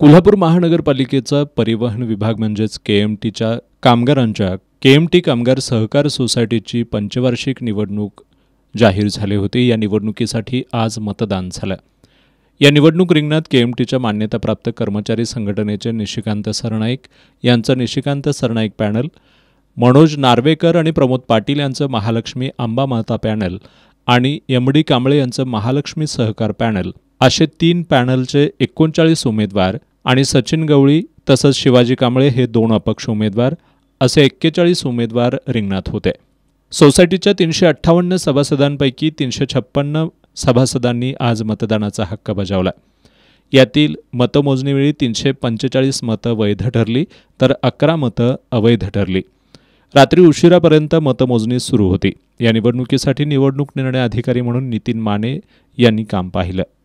कोल्हापूर महानगरपालिकेचा परिवहन विभाग म्हणजेच के एम टीच्या कामगारांच्या के एम टी कामगार सहकार सोसायटीची पंचवार्षिक निवडणूक जाहीर झाली होती या निवडणुकीसाठी आज मतदान झालं या निवडणूक रिंगणात के एम टीच्या मान्यताप्राप्त कर्मचारी संघटनेचे निशिकांत सरनाईक यांचं निशिकांत सरनाईक पॅनल मनोज नार्वेकर आणि प्रमोद पाटील यांचं महालक्ष्मी आंबा माता पॅनल आणि एम डी कांबळे यांचं महालक्ष्मी सहकार पॅनल असे तीन पॅनलचे एकोणचाळीस उमेदवार आणि सचिन गवळी तसंच शिवाजी कांबळे हे दोन अपक्ष उमेदवार असे एक्केचाळीस उमेदवार रिंगणात होते सोसायटीच्या तीनशे अठ्ठावन्न सभासदांपैकी तीनशे छप्पन्न सभासदांनी आज मतदानाचा हक्क बजावला यातील मतमोजणीवेळी तीनशे पंचेचाळीस मतं वैध ठरली तर अकरा मतं अवैध ठरली रात्री उशिरापर्यंत मतमोजणी सुरू होती या निवडणुकीसाठी निवडणूक निर्णय अधिकारी म्हणून नितीन माने यांनी काम पाहिलं